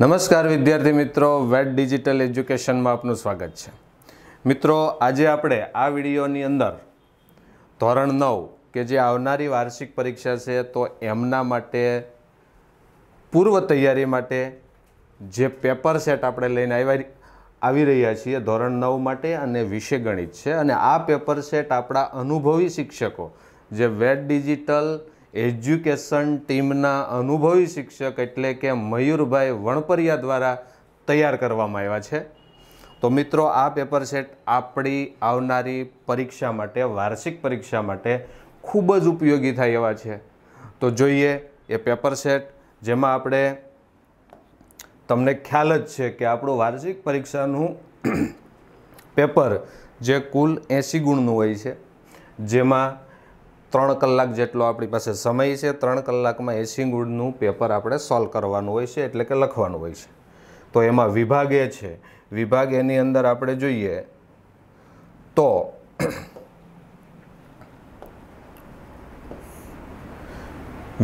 નમસ્કાર વિદ્યાર્થી મિત્રો વેટ ડિજિટલ એજ્યુકેશનમાં આપનું સ્વાગત છે મિત્રો આજે આપણે આ વિડીયોની અંદર ધોરણ નવ કે જે આવનારી વાર્ષિક પરીક્ષા છે તો એમના માટે પૂર્વ તૈયારી માટે જે પેપર સેટ આપણે લઈને આવ્યા આવી રહ્યા છીએ ધોરણ નવ માટે અને વિષય ગણિત છે અને આ પેપર સેટ આપણા અનુભવી શિક્ષકો જે વેટ ડિજિટલ એજ્યુકેશન ટીમના અનુભવી શિક્ષક એટલે કે મયુરભાઈ વણપરિયા દ્વારા તૈયાર કરવામાં આવ્યા છે તો મિત્રો આ પેપર સેટ આપણી આવનારી પરીક્ષા માટે વાર્ષિક પરીક્ષા માટે ખૂબ જ ઉપયોગી થાય એવા છે તો જોઈએ એ પેપર સેટ જેમાં આપણે તમને ખ્યાલ જ છે કે આપણું વાર્ષિક પરીક્ષાનું પેપર જે કુલ એંસી ગુણનું હોય છે જેમાં ત્રણ કલાક જેટલો આપણી પાસે સમય છે ત્રણ કલાકમાં એસી ગુડનું પેપર આપણે સોલ્વ કરવાનું હોય છે એટલે કે લખવાનું હોય છે તો એમાં વિભાગ એ છે વિભાગ એની અંદર આપણે જોઈએ તો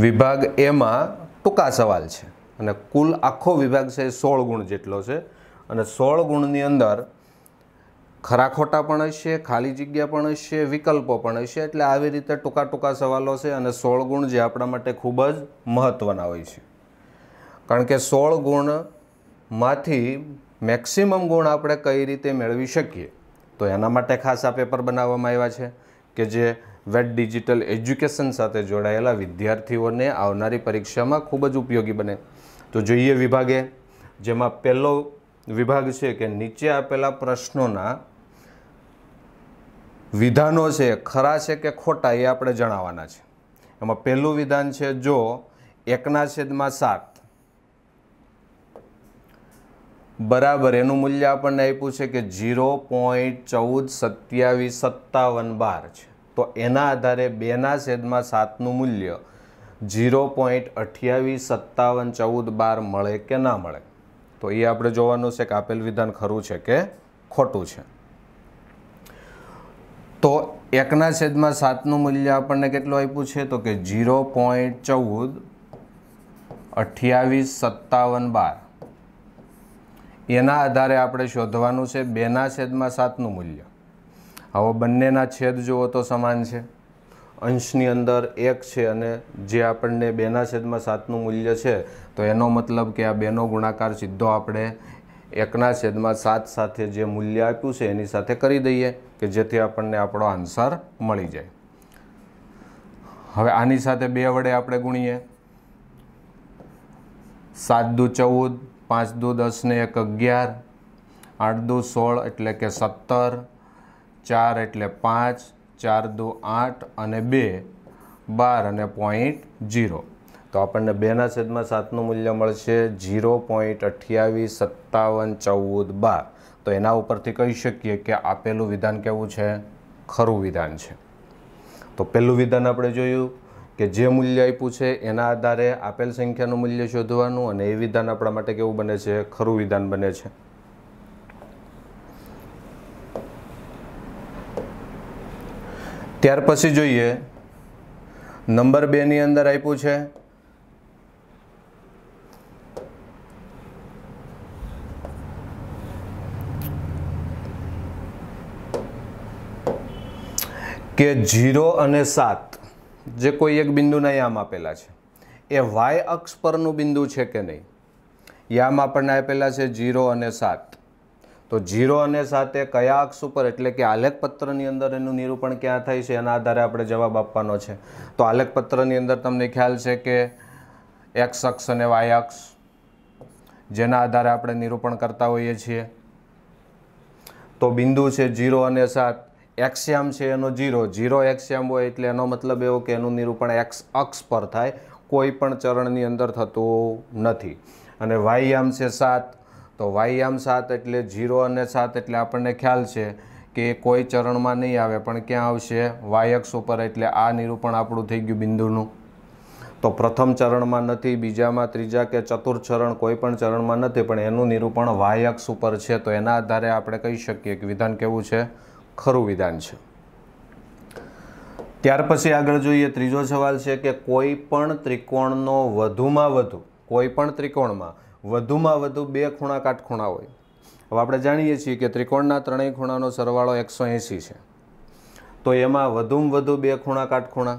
વિભાગ એમાં ટૂંકા સવાલ છે અને કુલ આખો વિભાગ છે એ સોળ ગુણ જેટલો છે અને સોળ ગુણની અંદર ખરા ખોટા પણ હશે ખાલી જગ્યા પણ હશે વિકલ્પો પણ હશે એટલે આવી રીતે ટૂંકા ટૂંકા સવાલો છે અને સોળ ગુણ જે આપણા માટે ખૂબ જ મહત્ત્વના હોય છે કારણ કે સોળ ગુણમાંથી મેક્સિમમ ગુણ આપણે કઈ રીતે મેળવી શકીએ તો એના માટે ખાસ આ પેપર બનાવવામાં આવ્યા છે કે જે વેટ ડિજિટલ એજ્યુકેશન સાથે જોડાયેલા વિદ્યાર્થીઓને આવનારી પરીક્ષામાં ખૂબ જ ઉપયોગી બને તો જોઈએ વિભાગે જેમાં પહેલો વિભાગ છે કે નીચે આપેલા પ્રશ્નોના વિધાનો છે ખરા છે કે ખોટા એ આપણે જણાવવાના છે એમાં પહેલું વિધાન છે જો એકના છેદમાં સાત બરાબર એનું મૂલ્ય આપણને આપ્યું છે કે ઝીરો પોઈન્ટ ચૌદ સત્યાવીસ સત્તાવન બાર છે તો એના આધારે બેના છેદમાં સાતનું મૂલ્ય ઝીરો પોઈન્ટ અઠ્યાવીસ સત્તાવન ચૌદ બાર મળે કે ના મળે તો એ આપણે જોવાનું છે કે આપેલ વિધાન ખરું છે કે ખોટું છે તો એકના છેદમાં સાતનું મૂલ્ય આપણને કેટલું આપ્યું છે તો કે ઝીરો પોઈન્ટ ચૌદ અઠ્યાવીસ સત્તાવન બાર એના આધારે આપણે શોધવાનું છે બેના છેદમાં સાતનું મૂલ્ય હવે બંનેના છેદ જુઓ તો સમાન છે અંશની અંદર એક છે અને જે આપણને બેના છેદમાં સાતનું મૂલ્ય છે તો એનો મતલબ કે આ બેનો ગુણાકાર સીધો આપણે એકના છેદમાં સાત સાથે જે મૂલ્ય આપ્યું છે એની સાથે કરી દઈએ કે જેથી આપણને આપણો આન્સર મળી જાય હવે આની સાથે બે વડે આપણે ગુણીએ સાત દુ ચૌદ પાંચ દુ દસ ને એક અગિયાર આઠ દુ સોળ એટલે કે સત્તર ચાર એટલે પાંચ ચાર દુ આઠ અને બે બાર અને પોઈન્ટ જીરો તો આપણને બેના છેદમાં સાતનું મૂલ્ય મળશે જીરો પોઈન્ટ અઠ્યાવીસ સત્તાવન ચૌદ બાર તો એના ઉપરથી કહી શકીએ કે આપેલું વિધાન કેવું છે ખરું વિધાન છે તો પહેલું વિધાન આપણે જોયું કે જે મૂલ્ય આપ્યું છે એના આધારે આપેલ સંખ્યાનું મૂલ્ય શોધવાનું અને એ વિધાન આપણા માટે કેવું બને છે ખરું વિધાન બને છે ત્યાર પછી જોઈએ નંબર બેની અંદર આપ્યું છે કે જીરો અને સાત જે કોઈ એક બિંદુના યામ આપેલા છે એ વાય અક્ષ પરનું બિંદુ છે કે નહીં યામ આપણને આપેલા છે જીરો અને સાત તો જીરો અને સાત એ કયા અક્ષ ઉપર એટલે કે આલેખપત્રની અંદર એનું નિરૂપણ ક્યાં થાય છે એના આધારે આપણે જવાબ આપવાનો છે તો આલેખપત્રની અંદર તમને ખ્યાલ છે કે એક્સ અક્ષ અને વાય અક્ષ જેના આધારે આપણે નિરૂપણ કરતા હોઈએ છીએ તો બિંદુ છે જીરો અને સાત એક્સ્યામ છે એનો ઝીરો ઝીરો એક્સ્યામ હોય એટલે એનો મતલબ એવો કે એનું નિરૂપણ એક્સ અક્ષ પર થાય કોઈ પણ ચરણની અંદર થતું નથી અને વાયામ છે સાત તો વાયામ સાત એટલે ઝીરો અને સાત એટલે આપણને ખ્યાલ છે કે કોઈ ચરણમાં નહીં આવે પણ ક્યાં આવશે વાયક્ષ ઉપર એટલે આ નિરૂપણ આપણું થઈ ગયું બિંદુનું તો પ્રથમ ચરણમાં નથી બીજામાં ત્રીજા કે ચતુર્થ ચરણ કોઈ પણ ચરણમાં નથી પણ એનું નિરૂપણ વાયક્ષ ઉપર છે તો એના આધારે આપણે કહી શકીએ કે વિધાન કેવું છે ખરું વિધાન છે ત્યાર પછી આગળ જોઈએ ત્રીજો સવાલ છે કે કોઈ પણ ત્રિકોણનો વધુમાં વધુ કોઈ પણ ત્રિકોણમાં વધુમાં વધુ બે ખૂણા કાટખૂણા હોય હવે આપણે જાણીએ છીએ કે ત્રિકોણના ત્રણેય ખૂણાનો સરવાળો એકસો એંસી છે તો એમાં વધુમાં વધુ બે ખૂણા કાટખૂણા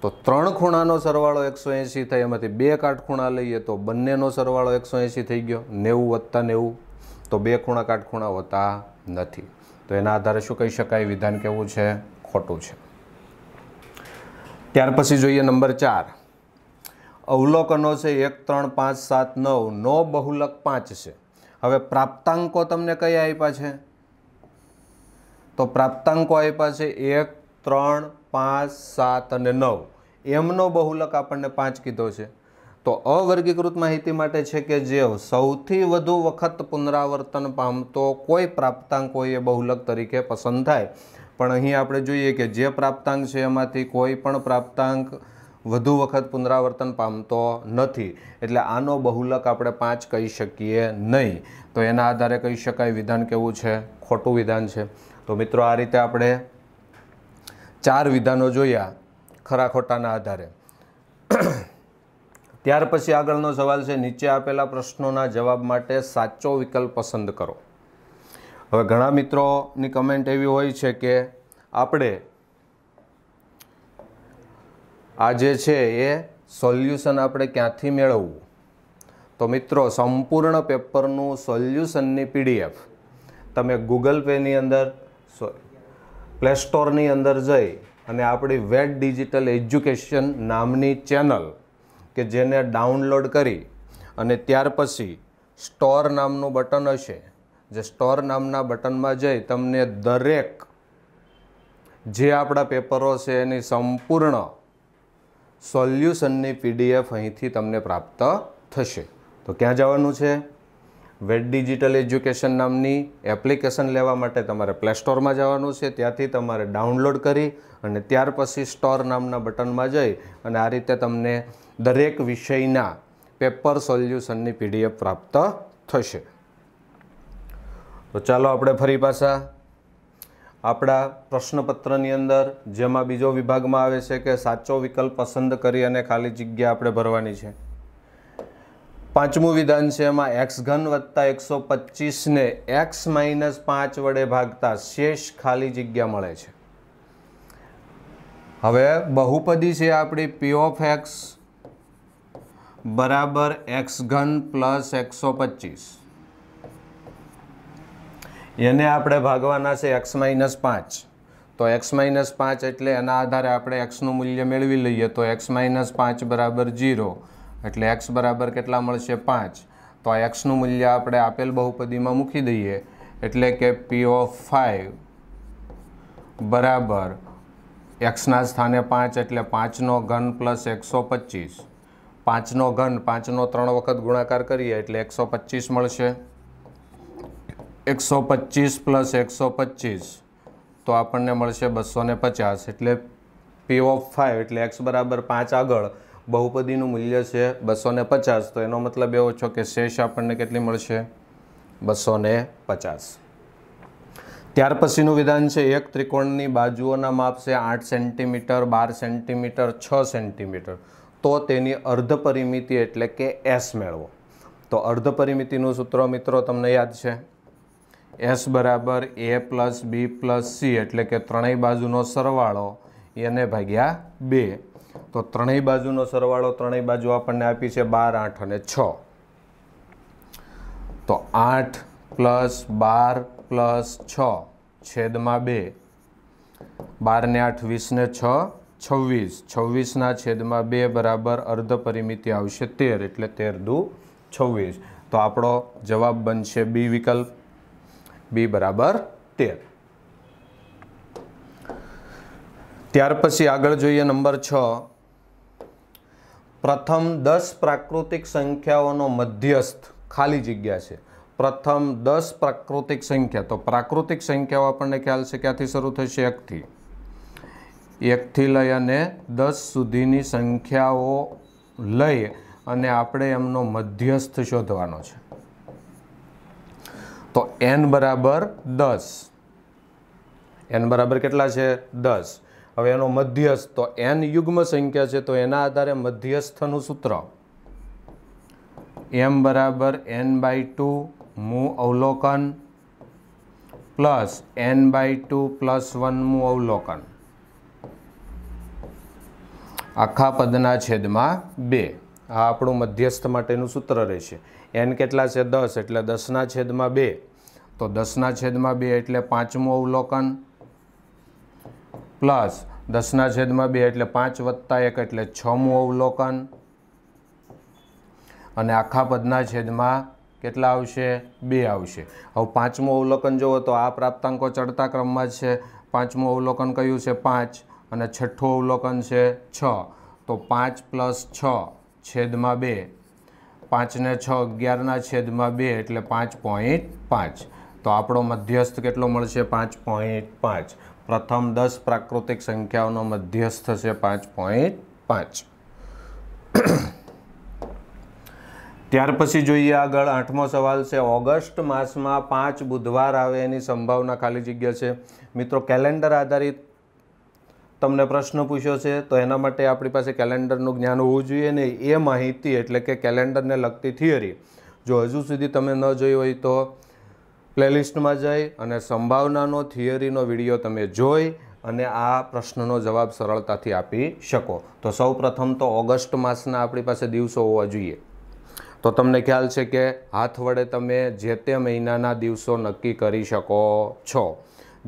તો ત્રણ ખૂણાનો સરવાળો એકસો એંસી થાય એમાંથી બે કાટખૂણા લઈએ તો બંનેનો સરવાળો એકસો એંસી થઈ ગયો નેવું વત્તા નેવું તો બે ખૂણા કાટખૂણા હોતા નથી તો એના આધારે શું કહી શકાય વિધાન કેવું છે ખોટું છે ત્યાર પછી જોઈએ નંબર ચાર અવલોકનો છે એક ત્રણ પાંચ સાત નવ નો બહુલક પાંચ છે હવે પ્રાપ્તાંકો તમને કયા આપ્યા છે તો પ્રાપ્તાંકો આપ્યા છે એક ત્રણ પાંચ સાત અને નવ એમનો બહુલક આપણને પાંચ કીધો છે તો અવર્ગીકૃત માહિતી માટે છે કે જે સૌથી વધુ વખત પુનરાવર્તન પામતો કોઈ પ્રાપ્તાંક હોય એ બહુલક તરીકે પસંદ થાય પણ અહીં આપણે જોઈએ કે જે પ્રાપ્તાંક છે એમાંથી કોઈ પણ પ્રાપ્તાંક વધુ વખત પુનરાવર્તન પામતો નથી એટલે આનો બહુલક આપણે પાંચ કહી શકીએ નહીં તો એના આધારે કહી શકાય વિધાન કેવું છે ખોટું વિધાન છે તો મિત્રો આ રીતે આપણે ચાર વિધાનો જોયા ખરા ખોટાના આધારે ત્યાર પછી આગળનો સવાલ છે નીચે આપેલા પ્રશ્નોના જવાબ માટે સાચો વિકલ્પ પસંદ કરો હવે ઘણા મિત્રોની કમેન્ટ એવી હોય છે કે આપણે આ જે છે એ સોલ્યુશન આપણે ક્યાંથી મેળવવું તો મિત્રો સંપૂર્ણ પેપરનું સોલ્યુશનની પીડીએફ તમે ગૂગલ પેની અંદર પ્લે સ્ટોરની અંદર જઈ અને આપણી વેટ ડિજિટલ એજ્યુકેશન નામની ચેનલ કે જેને ડાઉનલોડ કરી અને ત્યાર પછી સ્ટોર નામનું બટન હશે જે સ્ટોર નામના બટનમાં જઈ તમને દરેક જે આપણા પેપરો છે એની સંપૂર્ણ સોલ્યુશનની પીડીએફ અહીંથી તમને પ્રાપ્ત થશે તો ક્યાં જવાનું છે વેટ ડિજિટલ એજ્યુકેશન નામની એપ્લિકેશન લેવા માટે તમારે પ્લે સ્ટોરમાં જવાનું છે ત્યાંથી તમારે ડાઉનલોડ કરી અને ત્યાર પછી સ્ટોર નામના બટનમાં જઈ અને આ રીતે તમને દરેક વિષયના પેપર સોલ્યુશનની પીડીએફ પ્રાપ્ત થશે તો ચાલો આપણે ફરી પાછા આપણા પ્રશ્નપત્રની અંદર જેમાં બીજો વિભાગમાં આવે છે કે સાચો વિકલ્પ પસંદ કરી અને ખાલી જગ્યા આપણે ભરવાની છે પાંચમું વિધાન છે એમાં એક્સ ઘન વત્તા એકસો પચીસને એક્સ માઇનસ પાંચ વડે ભાગતા શેષ ખાલી જગ્યા મળે છે હવે બહુપદી છે આપણી પી ઓફ એક્સ બરાબર એક્સ ઘન પ્લસ એકસો પચીસ એને આપણે ભાગવાના છે એક્સ માઇનસ પાંચ તો એક્સ માઇનસ પાંચ એટલે એના આધારે આપણે એક્સનું મૂલ્ય મેળવી લઈએ તો એક્સ માઇનસ પાંચ બરાબર જીરો એટલે એક્સ બરાબર કેટલા મળશે પાંચ તો આ એક્સનું મૂલ્ય આપણે આપેલ બહુપદીમાં મૂકી દઈએ એટલે કે પી ઓફ ફાઇવ બરાબર એક્સના સ્થાને પાંચ એટલે પાંચનો ઘન પ્લસ એકસો પચીસ પાંચનો ઘન પાંચનો ત્રણ વખત ગુણાકાર કરીએ એટલે એકસો પચીસ મળશે એકસો પચીસ પ્લસ એકસો પચીસ તો આપણને મળશે બસો પચાસ એટલે પી ઓફ ફાઇવ એટલે એક્સ બરાબર પાંચ આગળ બહુપદીનું મૂલ્ય છે બસો ને પચાસ તો એનો મતલબ એવો છો કે શેષ આપણને કેટલી મળશે બસો ને પચાસ ત્યાર પછીનું વિધાન છે એક ત્રિકોણની બાજુઓના માપ છે આઠ સેન્ટીમીટર બાર સેન્ટીમીટર છ સેન્ટીમીટર તો તેની અર્ધ પરિમિતિ એટલે કે એસ મેળવો તો અર્ધ પરિમિતિનું સૂત્ર મિત્રો તમને યાદ છે એસ બરાબર A plus B plus C એટલે કે ત્રણેય બાજુનો સરવાળો એને ભાગ્યા બે તો ત્રણેય બાજુનો સરવાળો ત્રણેય બાજુ આપણને આપી છે બાર આઠ અને છ તો આઠ પ્લસ બાર પ્લસ છ છેદમાં બે બારને આઠ વીસને છ છવ્વીસ છવ્વીસના છેદમાં બે બરાબર અર્ધ પરિમિતિ આવશે તેર એટલે તેર દુ છવ્વીસ તો આપણો જવાબ બનશે બી વિકલ્પ બી બરાબર તેર ત્યાર પછી આગળ જોઈએ નંબર છ પ્રથમ દસ પ્રાકૃતિક સંખ્યાઓનો મધ્યસ્થ ખાલી જગ્યા છે પ્રથમ દસ પ્રાકૃતિક સંખ્યા તો પ્રાકૃતિક સંખ્યાઓ આપણને ખ્યાલ છે ક્યાંથી શરૂ થશે એકથી એકથી લઈ અને દસ સુધીની સંખ્યાઓ લઈ અને આપણે એમનો મધ્યસ્થ શોધવાનો છે તો એન બરાબર દસ એન બરાબર કેટલા છે દસ હવે એનો મધ્યસ્થ તો એન યુગ્મ સંખ્યા છે તો એના આધારે મધ્યસ્થનું સૂત્ર એમ બરાબર એન બાય ટુ મૂ અવલોકન plus N by two plus one મૂ અવલોકન આખા પદના છેદમાં બે આ આપણું મધ્યસ્થ માટેનું સૂત્ર રહેશે એન કેટલા છે દસ એટલે દસના છેદમાં બે તો દસના છેદમાં બે એટલે પાંચમું અવલોકન પ્લસ દસના છેદમાં બે એટલે પાંચ વત્તા એક એટલે છમું અવલોકન અને આખા પદના છેદમાં કેટલા આવશે બે આવશે હવે પાંચમું અવલોકન જુઓ તો આ પ્રાપ્તાંકો ચડતા ક્રમમાં છે પાંચમું અવલોકન કયું છે પાંચ અને છઠ્ઠું અવલોકન છે છ તો પાંચ પ્લસ છ છેદમાં બે પાંચને છ અગિયારના છેદમાં બે એટલે પાંચ પોઈન્ટ પાંચ તો આપણો મધ્યસ્થ કેટલો મળશે પાંચ પોઈન્ટ પાંચ પ્રથમ દસ પ્રાકૃતિક સંખ્યાઓનો મધ્યસ્થ છે પાંચ પોઈન્ટ પાંચ ત્યાર પછી જોઈએ આગળ આઠમો સવાલ છે ઓગસ્ટ માસમાં પાંચ બુધવાર આવે એની સંભાવના ખાલી જગ્યા છે મિત્રો કેલેન્ડર આધારિત તમને પ્રશ્ન પૂછ્યો છે તો એના માટે આપણી પાસે કેલેન્ડરનું જ્ઞાન હોવું જોઈએ ને એ માહિતી એટલે કે કેલેન્ડરને લગતી થિયરી જો હજુ સુધી તમે ન જોઈ હોય તો પ્લેલિસ્ટમાં જઈ અને સંભાવનાનો થિયરીનો વિડીયો તમે જોઈ અને આ પ્રશ્નનો જવાબ સરળતાથી આપી શકો તો સૌ પ્રથમ તો ઓગસ્ટ માસના આપણી પાસે દિવસો હોવા જોઈએ તો તમને ખ્યાલ છે કે હાથ વડે તમે જે તે મહિનાના દિવસો નક્કી કરી શકો છો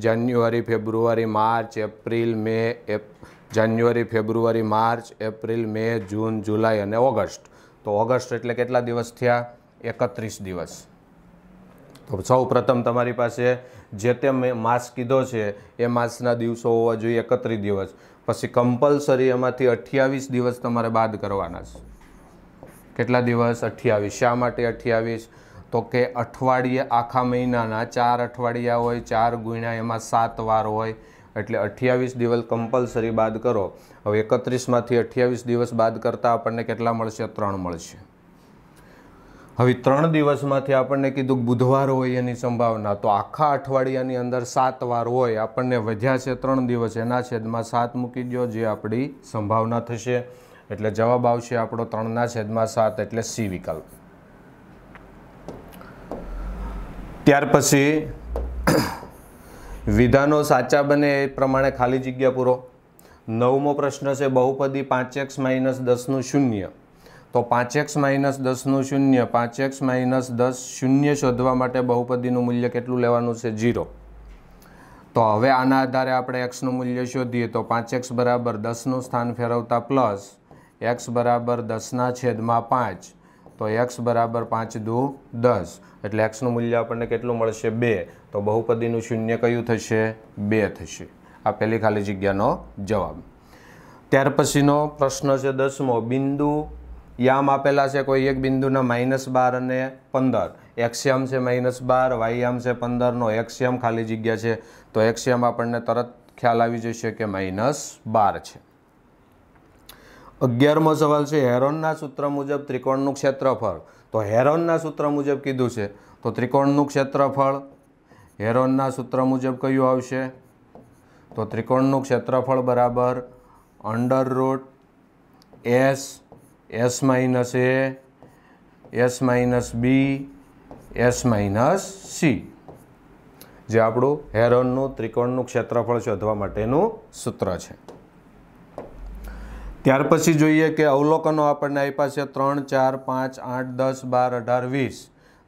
જાન્યુઆરી ફેબ્રુઆરી માર્ચ એપ્રિલ મે જાન્યુઆરી ફેબ્રુઆરી માર્ચ એપ્રિલ મે જૂન જુલાઈ અને ઓગસ્ટ તો ઓગસ્ટ એટલે કેટલા દિવસ થયા એકત્રીસ દિવસ તો સૌ પ્રથમ તમારી પાસે જે તે માસ કીધો છે એ માસના દિવસો હોવા જોઈએ એકત્રીસ દિવસ પછી કમ્પલસરી એમાંથી અઠ્યાવીસ દિવસ તમારે બાદ કરવાના છે કેટલા દિવસ અઠ્યાવીસ શા માટે અઠ્યાવીસ તો કે અઠવાડિયે આખા મહિનાના ચાર અઠવાડિયા હોય ચાર ગુણ્યા એમાં સાત વાર હોય એટલે અઠ્યાવીસ દિવસ કમ્પલસરી બાદ કરો હવે એકત્રીસમાંથી અઠ્યાવીસ દિવસ બાદ કરતાં આપણને કેટલા મળશે ત્રણ મળશે હવે ત્રણ દિવસમાંથી આપણને કીધું બુધવાર હોય એની સંભાવના તો આખા અઠવાડિયાની અંદર સાત વાર હોય આપણને વધ્યા છે ત્રણ દિવસ એના છેદમાં સાત મૂકી દો જે આપણી સંભાવના થશે એટલે જવાબ આવશે આપણો ત્રણના છેદમાં સાત એટલે સી વિકલ્પ ત્યાર પછી વિધાનો સાચા બને એ પ્રમાણે ખાલી જગ્યા પૂરો નવમો પ્રશ્ન છે બહુપદી પાંચ એક્સ માઇનસ દસનું શૂન્ય તો પાંચ એક્સ માઇનસ દસનું શૂન્ય પાંચ એક્સ માઇનસ દસ શૂન્ય શોધવા માટે બહુપદીનું મૂલ્ય કેટલું લેવાનું છે ઝીરો તો હવે આના આધારે આપણે એક્સનું મૂલ્ય શોધીએ તો પાંચ એક્સ બરાબર દસનું સ્થાન ફેરવતા પ્લસ એક્સ બરાબર દસના છેદમાં પાંચ તો એક્સ બરાબર પાંચ દુ દસ એટલે એક્સનું મૂલ્ય આપણને કેટલું મળશે બે તો બહુપદીનું શૂન્ય કયું થશે બે થશે આ પહેલી ખાલી જગ્યાનો જવાબ ત્યાર પછીનો પ્રશ્ન છે દસમો બિંદુ યામ આપેલા છે કોઈ એક બિંદુના માઇનસ બાર અને પંદર એક્સિયમ છે માઇનસ બાર વાયયામ છે પંદરનો એક્સિયમ ખાલી જગ્યા છે તો એક્સિયમ આપણને તરત ખ્યાલ આવી જશે કે માઇનસ બાર છે અગિયારમો સવાલ છે હેરોનના સૂત્ર મુજબ ત્રિકોણનું ક્ષેત્રફળ તો હેરોનના સૂત્ર મુજબ કીધું છે તો ત્રિકોણનું ક્ષેત્રફળ હેરોનના સૂત્ર મુજબ કયું આવશે તો ત્રિકોણનું ક્ષેત્રફળ બરાબર under root S S minus A S minus B S minus C જે આપણું હેરોનનું ત્રિકોણનું ક્ષેત્રફળ શોધવા માટેનું સૂત્ર છે ત્યાર પછી જોઈએ કે અવલોકનો આપણને આપ્યા છે ત્રણ ચાર પાંચ આઠ દસ બાર અઢાર વીસ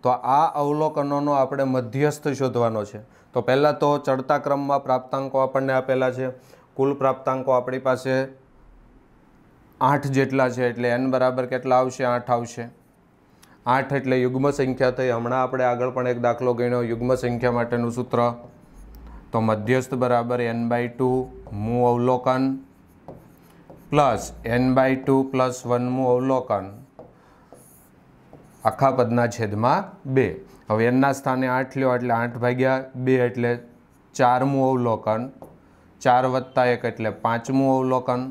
તો આ અવલોકનોનો આપણે મધ્યસ્થ શોધવાનો છે તો પહેલાં તો ચડતા ક્રમમાં પ્રાપ્તાંકો આપણને આપેલા છે કુલ પ્રાપ્તાંકો આપણી પાસે આઠ જેટલા છે એટલે એન બરાબર કેટલા આવશે આઠ આવશે આઠ એટલે યુગ્મ સંખ્યા થઈ હમણાં આપણે આગળ પણ એક દાખલો ગણ્યો યુગ્મ સંખ્યા માટેનું સૂત્ર તો મધ્યસ્થ બરાબર એન બાય ટુ મૂ અવલોકન plus N by two plus one વનમું અવલોકન આખા પદના છેદમાં બે હવે એનના સ્થાને આઠ લ્યો એટલે આઠ ભાગ્યા બે એટલે ચારમું અવલોકન ચાર વત્તા એક એટલે પાંચમું અવલોકન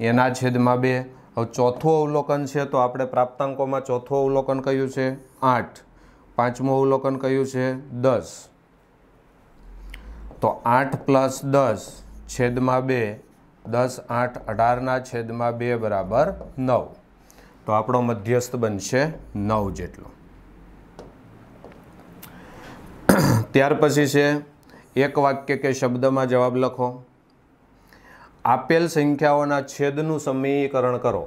એના છેદમાં બે હવે ચોથું અવલોકન છે તો આપણે પ્રાપ્તાંકોમાં ચોથું અવલોકન કયું છે આઠ પાંચમું અવલોકન કયું છે દસ તો આઠ પ્લસ દસ છેદમાં બે દસ આઠ અઢારના છેદમાં બે બરાબર નવ તો આપણો મધ્યસ્થ બનશે નવ જેટલો ત્યાર પછી છે એક વાક્ય કે શબ્દમાં જવાબ લખો આપેલ સંખ્યાઓના છેદનું સમીકરણ કરો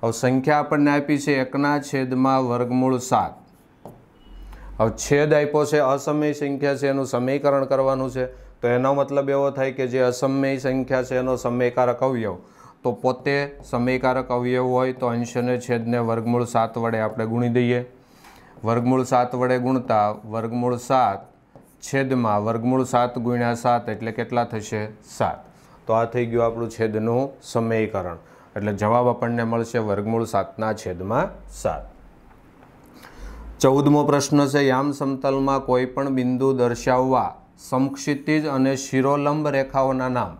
હવે સંખ્યા આપણને આપી છે એકના છેદમાં વર્ગમૂળ સાત હવે છેદ આપ્યો છે અસમય સંખ્યા છે એનું સમીકરણ કરવાનું છે તો એનો મતલબ એવો થાય કે જે અસમય સંખ્યા છે એનો સમયકારક અવયવ તો પોતે સમયકારક અવયવ હોય તો અંશને છેદને વર્ગમૂળ સાત વડે આપણે ગુણી દઈએ વર્ગમૂળ સાત વડે ગુણતા વર્ગમૂળ સાત છેદમાં વર્ગમૂળ સાત ગુણ્યા સાત એટલે કેટલા થશે સાત તો આ થઈ ગયું આપણું છેદનું સમયકરણ એટલે જવાબ આપણને મળશે વર્ગમૂળ સાતના છેદમાં સાત ચૌદમો પ્રશ્ન છે યામ સમતલમાં કોઈ પણ બિંદુ દર્શાવવા સમક્ષિતિજ અને શિરોલંબ રેખાઓના નામ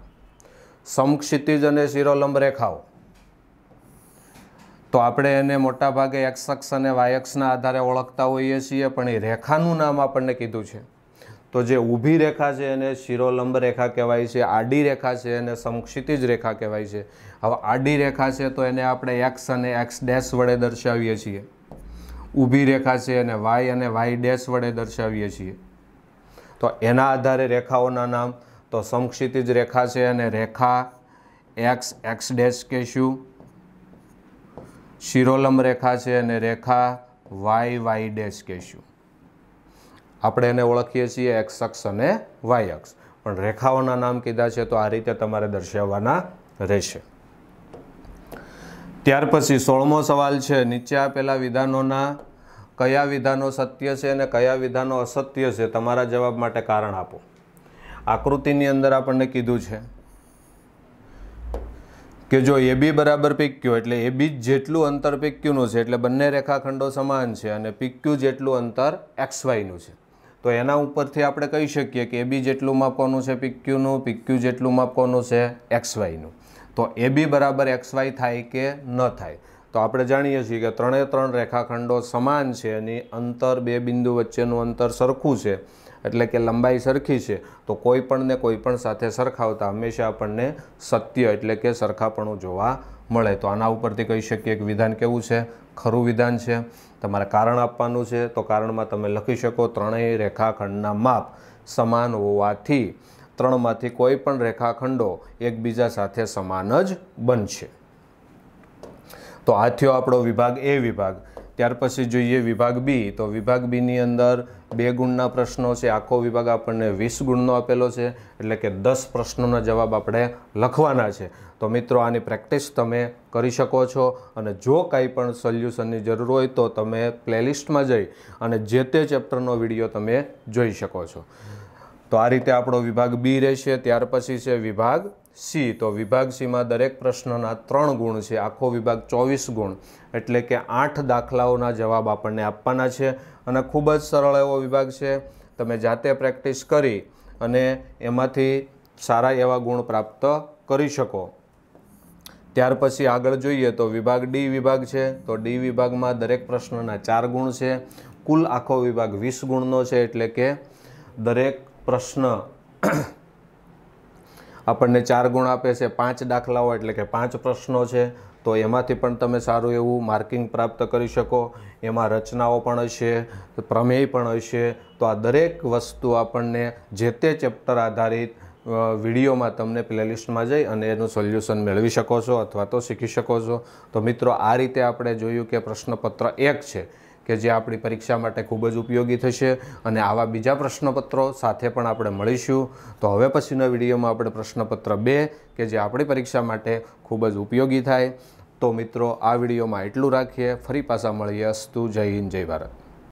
સમક્ષિતિજ અને શિરોલંબ રેખાઓ તો આપણે એને મોટાભાગે એક્સ અક્ષ અને વાય આધારે ઓળખતા હોઈએ છીએ પણ એ રેખાનું નામ આપણને કીધું છે તો જે ઊભી રેખા છે એને શિરોલંબ રેખા કહેવાય છે આડી રેખા છે એને સમક્ષિતિજ રેખા કહેવાય છે હવે આડી રેખા છે તો એને આપણે એક્સ અને એક્સ ડેશ વડે દર્શાવીએ છીએ ઊભી રેખા છે એને વાય અને વાય ડેશ વડે દર્શાવીએ છીએ તો એના આધારે રેખાઓના નામ તો સમક્ષિતિજ રેખા છે અને રેખા એક્સ એક્સ ડેશ કહેશું શિરોલંબ રેખા છે અને રેખા વાય વાય ડેશ કહેશું આપણે એને ઓળખીએ છીએ એક્સ અક્ષ અને વાય અક્ષ પણ રેખાઓના નામ કીધા છે તો આ રીતે તમારે દર્શાવવાના રહેશે ત્યાર પછી સોળમો સવાલ છે નીચે આપેલા વિધાનોના કયા વિધાનો સત્ય છે અને કયા વિધાનો અસત્ય છે તમારા જવાબ માટે કારણ આપો આકૃતિની અંદર આપણને કીધું છે કે જો એ બી બરાબર પીક્યુ એટલે એ બી જેટલું અંતર પીક્યુનું છે એટલે બંને રેખાખંડો સમાન છે અને પીક્યુ જેટલું અંતર એક્સ વાયનું છે તો એના ઉપરથી આપણે કહી શકીએ કે એબી જેટલું માપવાનું છે પીક્યુનું પીક્યુ જેટલું માપવાનું છે એક્સ વાયનું તો એબી બરાબર એક્સ વાય થાય કે ન થાય તો આપણે જાણીએ છીએ કે ત્રણે ત્રણ રેખાખંડો સમાન છે અને અંતર બે બિંદુ વચ્ચેનું અંતર સરખું છે એટલે કે લંબાઈ સરખી છે તો કોઈ પણને કોઈ પણ સાથે સરખાવતા હંમેશા આપણને સત્ય એટલે કે સરખાપણું જોવા મળે તો આના ઉપરથી કહી શકીએ કે વિધાન કેવું છે ખરું વિધાન છે તમારે કારણ આપવાનું છે તો કારણમાં તમે લખી શકો ત્રણેય રેખાખંડના માપ સમાન હોવાથી ત્રણમાંથી કોઈ પણ રેખાખંડો એકબીજા સાથે સમાન જ બનશે તો આ થયો આપણો વિભાગ એ વિભાગ ત્યાર પછી જોઈએ વિભાગ બી તો વિભાગ બીની અંદર બે ગુણના પ્રશ્નો છે આખો વિભાગ આપણને વીસ ગુણનો આપેલો છે એટલે કે દસ પ્રશ્નોના જવાબ આપણે લખવાના છે તો મિત્રો આની પ્રેક્ટિસ તમે કરી શકો છો અને જો કાંઈ પણ સોલ્યુશનની જરૂર હોય તો તમે પ્લેલિસ્ટમાં જઈ અને જે તે ચેપ્ટરનો વિડીયો તમે જોઈ શકો છો તો આ રીતે આપણો વિભાગ બી રહેશે ત્યાર પછી છે વિભાગ સી તો વિભાગ સીમાં દરેક પ્રશ્નના ત્રણ ગુણ છે આખો વિભાગ ચોવીસ ગુણ એટલે કે આઠ દાખલાઓના જવાબ આપણને આપવાના છે અને ખૂબ જ સરળ એવો વિભાગ છે તમે જાતે પ્રેક્ટિસ કરી અને એમાંથી સારા એવા ગુણ પ્રાપ્ત કરી શકો ત્યાર પછી આગળ જોઈએ તો વિભાગ ડી વિભાગ છે તો ડી વિભાગમાં દરેક પ્રશ્નના ચાર ગુણ છે કુલ આખો વિભાગ વીસ ગુણનો છે એટલે કે દરેક પ્રશ્ન આપણને ચાર ગુણ આપે છે પાંચ દાખલાઓ એટલે કે પાંચ પ્રશ્નો છે તો એમાંથી પણ તમે સારું એવું માર્કિંગ પ્રાપ્ત કરી શકો એમાં રચનાઓ પણ હશે પ્રમેય પણ હશે તો આ દરેક વસ્તુ આપણને જે તે ચેપ્ટર આધારિત વિડીયોમાં તમને પ્લેલિસ્ટમાં જઈ અને એનું સોલ્યુશન મેળવી શકો છો અથવા તો શીખી શકો છો તો મિત્રો આ રીતે આપણે જોયું કે પ્રશ્નપત્ર એક છે કે જે આપણી પરીક્ષા માટે ખૂબ જ ઉપયોગી થશે અને આવા બીજા પ્રશ્નપત્રો સાથે પણ આપણે મળીશું તો હવે પછીના વિડીયોમાં આપણે પ્રશ્નપત્ર બે કે જે આપણી પરીક્ષા માટે ખૂબ જ ઉપયોગી થાય તો મિત્રો આ વિડીયોમાં એટલું રાખીએ ફરી પાછા મળીએ અસ્તુ જય હિન્દ જય ભારત